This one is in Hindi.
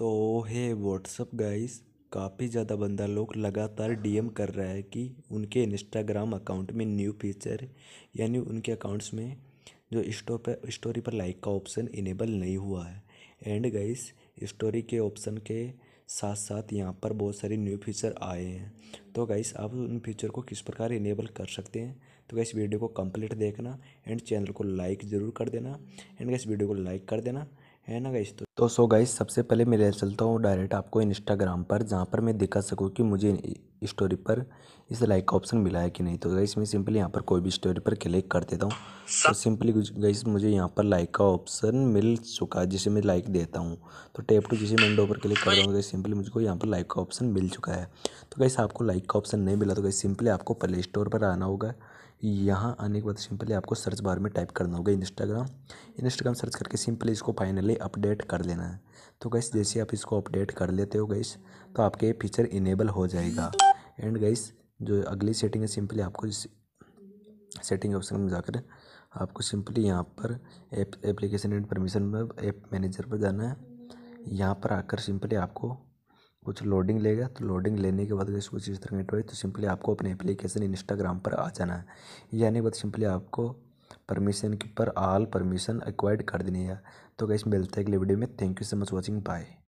तो हे व्हाट्सअप गाइस काफ़ी ज़्यादा बंदा लोग लगातार डीएम कर रहा है कि उनके इंस्टाग्राम अकाउंट में न्यू फीचर यानी उनके अकाउंट्स में जो स्टो पर स्टोरी पर लाइक का ऑप्शन इनेबल नहीं हुआ है एंड गाइस स्टोरी के ऑप्शन के साथ साथ यहाँ पर बहुत सारे न्यू फीचर आए हैं तो गाइस आप उन फीचर को किस प्रकार इनेबल कर सकते हैं तो गाइस वीडियो को कंप्लीट देखना एंड चैनल को लाइक ज़रूर कर देना एंड गाइस वीडियो को लाइक कर देना है ना गाइस तो तो सो गाइस सबसे पहले मैं ले चलता हूँ डायरेक्ट आपको इंस्टाग्राम पर जहाँ पर मैं दिखा सकूँ कि मुझे स्टोरी पर इस लाइक का ऑप्शन मिला है कि नहीं तो गाइस मैं सिंपली यहाँ पर कोई भी स्टोरी पर क्लिक कर देता हूँ तो सिंपली गाइस मुझे यहाँ पर लाइक का ऑप्शन मिल चुका है जिसे मैं लाइक देता हूँ तो टेप टू जिसे मैं विंडो पर क्लिक कर दूँगा सिंपली मुझको यहाँ पर लाइक का ऑप्शन मिल चुका है तो गाइस आपको लाइक का ऑप्शन नहीं मिला तो गाइस सिंपली आपको प्ले स्टोर पर आना होगा यहाँ आने के बाद सिंपली आपको सर्च बार में टाइप करना होगा इंस्टाग्राम इंस्टाग्राम सर्च करके सिंपली इसको फाइनली अपडेट कर लेना है तो गैस जैसे आप इसको अपडेट कर लेते हो गैस तो आपके ये फीचर इनेबल हो जाएगा एंड गैस जो अगली सेटिंग है सिंपली आपको इस सेटिंग ऑप्शन में जाकर आपको सिंपली यहाँ पर एप एप्लीकेशन एंड परमिशन में ऐप मैनेजर पर जाना है यहाँ पर आकर सिंपली आपको कुछ लोडिंग लेगा तो लोडिंग लेने के बाद अगर कुछ इस तरह नेटवर्क तो सिंपली आपको अपने एप्लीकेशन इंस्टाग्राम पर आ जाना है यानी बात सिंपली आपको परमिशन के ऊपर आल परमिशन एक्वाइड कर देनी है तो गैस मिलते हैं अगले वीडियो में thank you so much watching bye